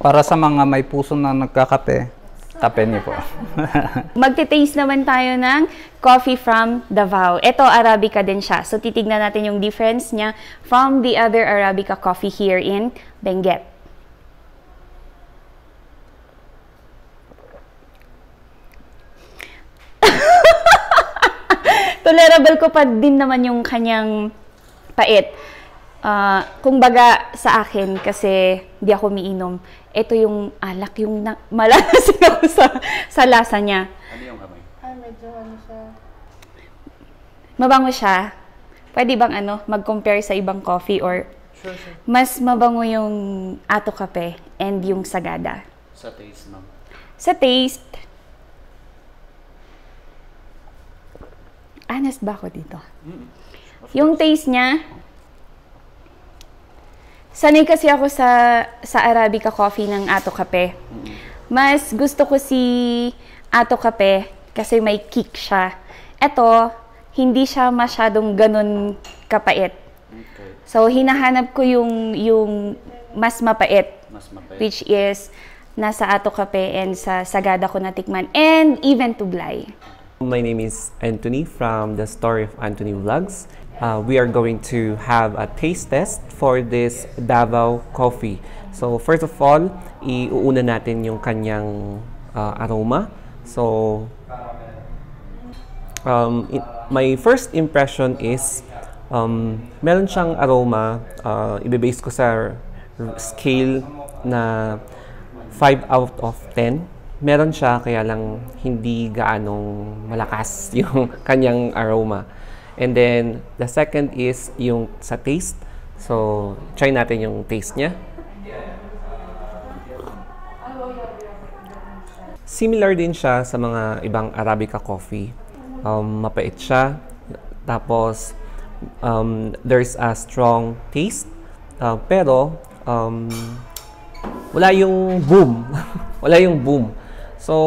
Para sa mga may puso na nagkakape, kape niyo po. Magte-taste naman tayo ng coffee from Davao. Ito, Arabica din siya. So, titignan natin yung difference niya from the other Arabica coffee here in Benguet. Tolerable ko pa din naman yung kanyang pait uh, kumbaga sa akin, kasi di ako umiinom, ito yung alak, yung na- malalasin ako sa, sa lasa niya. Ano yung amoy? Ay, medyo ano siya. Mabango siya. Pwede bang ano, mag-compare sa ibang coffee or Sure, sure. Mas mabango yung ato kape and yung sagada. Sa taste, ma'am? Sa taste, honest ba ako dito? Mm-hmm. Yung taste niya, Sanay kasi ako sa, sa Arabica coffee ng Ato Kape. Mas gusto ko si Ato Kape kasi may kick siya. Ito, hindi siya masyadong ganun kapait. So, hinahanap ko yung, yung mas mapait. Mas mapait. Which is, nasa Ato Kape and sa Sagada ko natikman. And even Tublay. My name is Anthony from the Story of Anthony Vlogs uh, we are going to have a taste test for this Davao coffee. So first of all, iuuna natin yung kanyang uh, aroma. So um, it, my first impression is um, meron siyang aroma, uh, ibibase ko sa scale na 5 out of 10. Meron siya, kaya lang hindi gaanong malakas yung kanyang aroma. And then, the second is yung sa taste. So, try natin yung taste niya. Similar din siya sa mga ibang Arabica coffee. Um, mapait siya. Tapos, um, there's a strong taste. Uh, pero, um, wala yung boom. wala yung boom. So,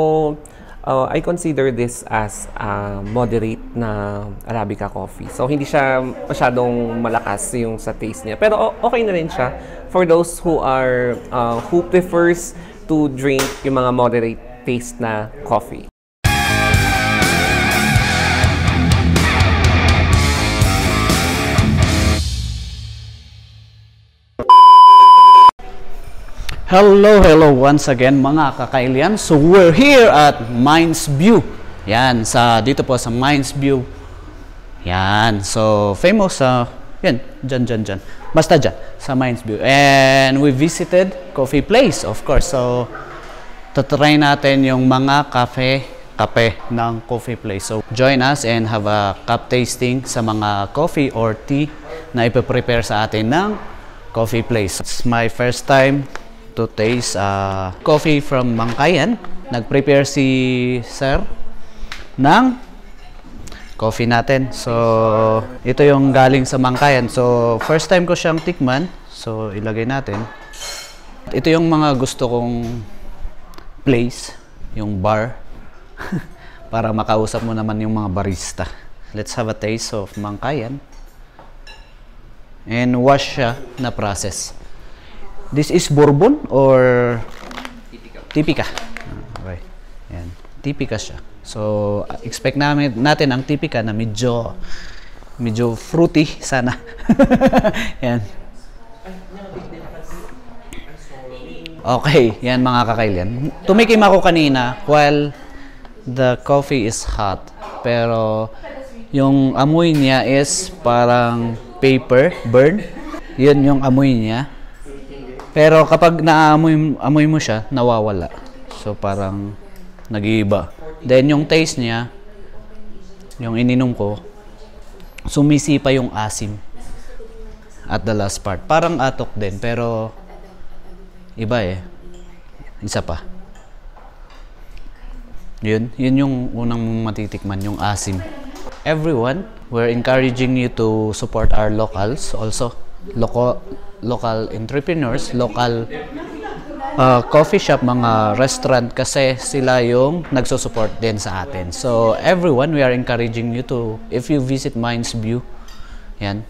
uh, I consider this as uh, moderate na Arabica coffee. So, hindi siya masyadong malakas yung sa taste niya. Pero okay na rin siya for those who are, uh, who prefers to drink yung mga moderate taste na coffee. Hello, hello once again mga kakailian. So we're here at Minds View. Yan, sa dito po sa Minds View. Yan, so famous sa uh, yan, dyan, dyan, dyan. Basta dyan, sa Minds View. And we visited coffee place, of course. So, tatry natin yung mga cafe, kape ng coffee place. So, join us and have a cup tasting sa mga coffee or tea na ipaprepare sa atin ng coffee place. It's my first time to taste uh, coffee from Mangkayan. Nag-prepare si Sir ng coffee natin. So, ito yung galing sa Mangkayan. So, first time ko siyang tikman. So, ilagay natin. Ito yung mga gusto kong place, yung bar. para makausap mo naman yung mga barista. Let's have a taste of Mangkayan. And wash siya na process. This is bourbon or tipika. Tipika. Okay. Yan. Tipika siya. So, expect namin natin ang tipika na medyo medyo fruity sana. yan. Okay, yan mga kakailian. Tumikim ako kanina while the coffee is hot. Pero yung amoy niya is parang paper burn. Yun yung amoy niya. Pero kapag naamoy amoy mo siya, nawawala. So parang nag-iiba. Then yung taste niya, yung ininom ko, sumisipa yung asim at the last part. Parang atok din, pero iba eh. Isa pa. Yun, yun yung unang matitikman, yung asim. Everyone, we're encouraging you to support our locals also local, local entrepreneurs, local uh, coffee shop, mga restaurant kasi sila yung nagsusupport din sa atin. So everyone, we are encouraging you to, if you visit Mines View, yan,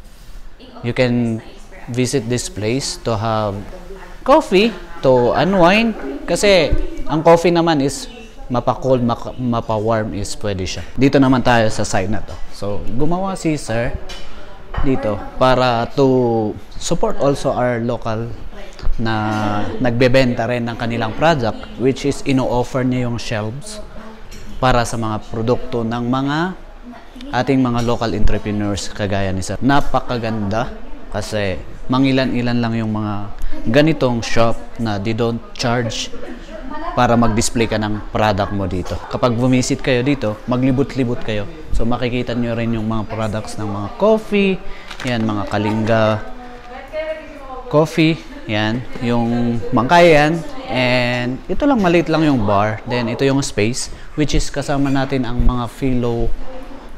you can visit this place to have coffee, to unwind. Kasi ang coffee naman is mapa-cold, warm is pwede siya. Dito naman tayo sa side na to. So, gumawa si sir dito para to support also our local na nagbebenta rin ng kanilang product which is ino-offer niya yung shelves para sa mga produkto ng mga ating mga local entrepreneurs kagaya ni Sir. Napakaganda kasi mangilan-ilan lang yung mga ganitong shop na they don't charge para mag-display ka ng product mo dito. Kapag bumisit kayo dito, maglibot-libot kayo. So makikita nyo rin yung mga products ng mga coffee, yan, mga kalinga coffee, yan, yung mangkayan, and ito lang, maliit lang yung bar. Then ito yung space, which is kasama natin ang mga fellow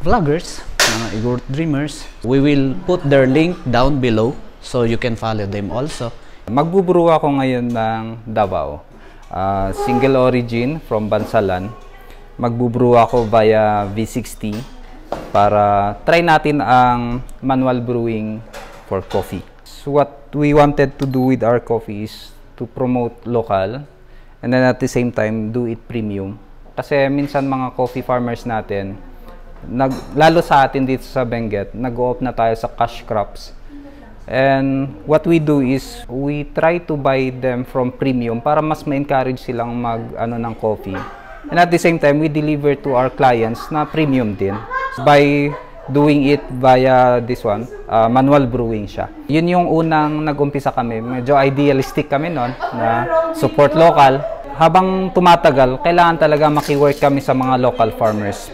vloggers, mga Igor Dreamers. We will put their link down below so you can follow them also. Magbuburo ako ngayon ng Davao uh, single origin from Bansalan. Magbubrew ako via V60 para try natin ang manual brewing for coffee. So what we wanted to do with our coffee is to promote local and then at the same time do it premium. Kasi minsan mga coffee farmers natin, nag, lalo sa atin dito sa Benguet, nag-o-opt na tayo sa cash crops And what we do is we try to buy them from premium para mas ma-encourage silang mag ano ng coffee. And at the same time, we deliver to our clients na premium din by doing it via this one, uh, manual brewing siya. Yun yung unang nag-umpisa kami. Medyo idealistic kami noon na support local. Habang tumatagal, kailangan talaga maki-work kami sa mga local farmers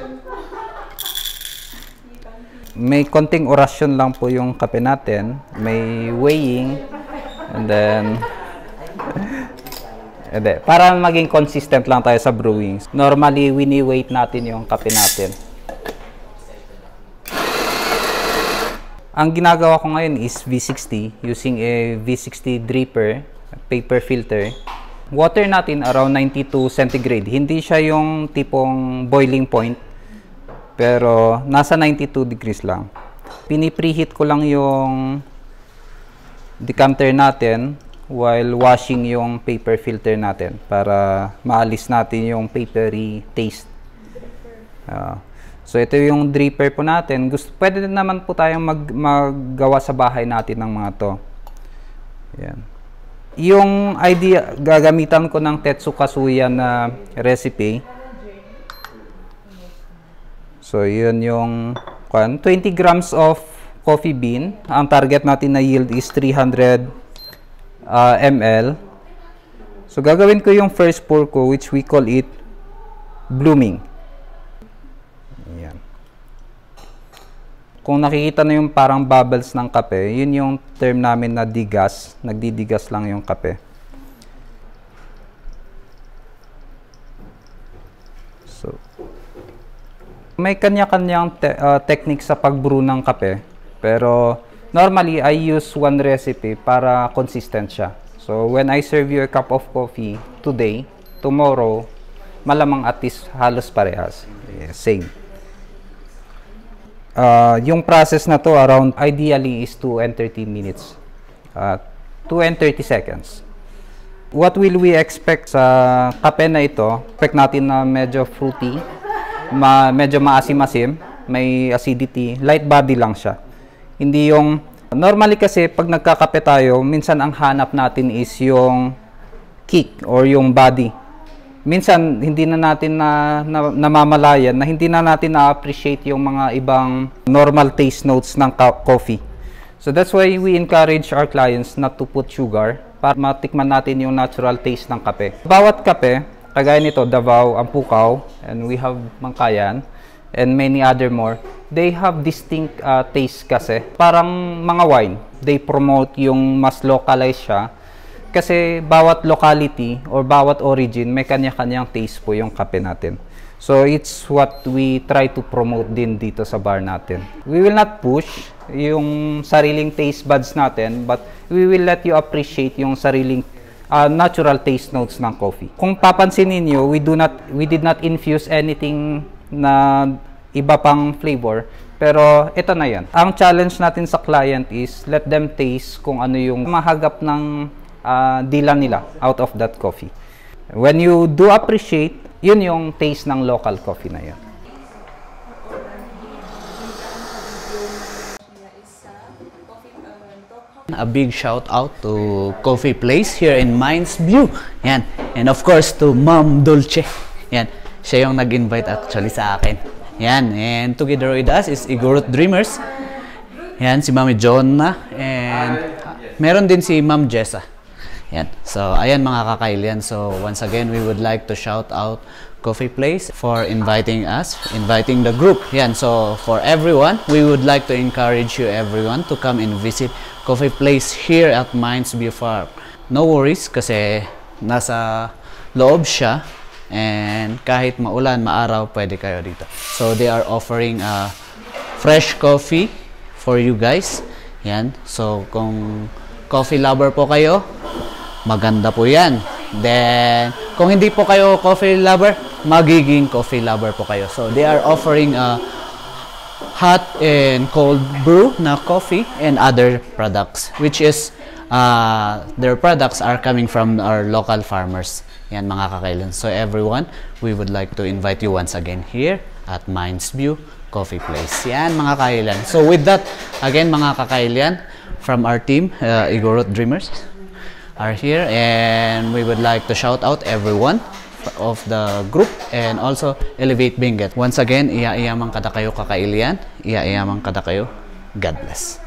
may konting orasyon lang po yung kape natin. May weighing. And then, hindi. Para maging consistent lang tayo sa brewing. Normally, wini-weight natin yung kape natin. Ang ginagawa ko ngayon is V60 using a V60 dripper, paper filter. Water natin around 92 centigrade. Hindi siya yung tipong boiling point pero nasa 92 degrees lang. Pini-preheat ko lang yung decanter natin while washing yung paper filter natin para maalis natin yung papery taste. Uh, so ito yung dripper po natin. Gusto, pwede naman po tayong mag, maggawa sa bahay natin ng mga to. Yan. Yung idea, gagamitan ko ng Tetsu Kasuya na recipe. So, yun yung 20 grams of coffee bean. Ang target natin na yield is 300 uh, ml. So, gagawin ko yung first pour ko which we call it blooming. Ayan. Kung nakikita na yung parang bubbles ng kape, yun yung term namin na digas. Nagdidigas lang yung kape. So, may kanya-kanyang te- uh, technique sa pagbrew ng kape. Pero normally, I use one recipe para consistent siya. So, when I serve you a cup of coffee today, tomorrow, malamang at least halos parehas. Yeah, same. Uh, yung process na to around ideally is 2 and 30 minutes. Uh, ah, 2 and 30 seconds. What will we expect sa kape na ito? Expect natin na medyo fruity, ma medyo maasim-asim, may acidity, light body lang siya. Hindi yung normally kasi pag nagkakape tayo, minsan ang hanap natin is yung kick or yung body. Minsan hindi na natin na, na namamalayan na hindi na natin na-appreciate yung mga ibang normal taste notes ng coffee. So that's why we encourage our clients not to put sugar para matikman natin yung natural taste ng kape. Bawat kape, kagaya nito, Davao, Ampukaw, and we have Mangkayan, and many other more, they have distinct uh, taste kasi. Parang mga wine, they promote yung mas localized siya. Kasi bawat locality or bawat origin, may kanya-kanyang taste po yung kape natin. So it's what we try to promote din dito sa bar natin. We will not push yung sariling taste buds natin, but we will let you appreciate yung sariling uh, natural taste notes ng coffee. Kung papansin ninyo, we do not we did not infuse anything na iba pang flavor. Pero ito na 'yan. Ang challenge natin sa client is let them taste kung ano yung mahagap ng uh, dila nila out of that coffee. When you do appreciate, yun yung taste ng local coffee na 'yon. A big shout out to Coffee Place here in Mines View. Yan. And of course to Mom Dulce. Yan. Siya yung nag-invite actually sa akin. Yan. And together with us is Igorot Dreamers. Yan. Si Mami Jonna. And meron din si Mom Jessa. Yan. So, ayan mga kakailian. So, once again, we would like to shout out Coffee Place for inviting us, inviting the group. Yan, so for everyone, we would like to encourage you everyone to come and visit Coffee Place here at Mines View Farm. No worries kasi nasa loob siya and kahit maulan, maaraw, pwede kayo dito. So they are offering a uh, fresh coffee for you guys. Yan, so kung coffee lover po kayo, maganda po yan. Then, kung hindi po kayo coffee lover, magiging coffee lover po kayo. So, they are offering a uh, hot and cold brew na coffee and other products, which is uh, their products are coming from our local farmers. Yan mga kakailan. So everyone, we would like to invite you once again here at Minds View Coffee Place. Yan mga kakailan. So with that, again mga kakailan, from our team, uh, Igorot Dreamers, are here and we would like to shout out everyone of the group and also Elevate Binget. Once again, iya-iya man kada kayo kakailian, iya-iya man kada kayo. God bless.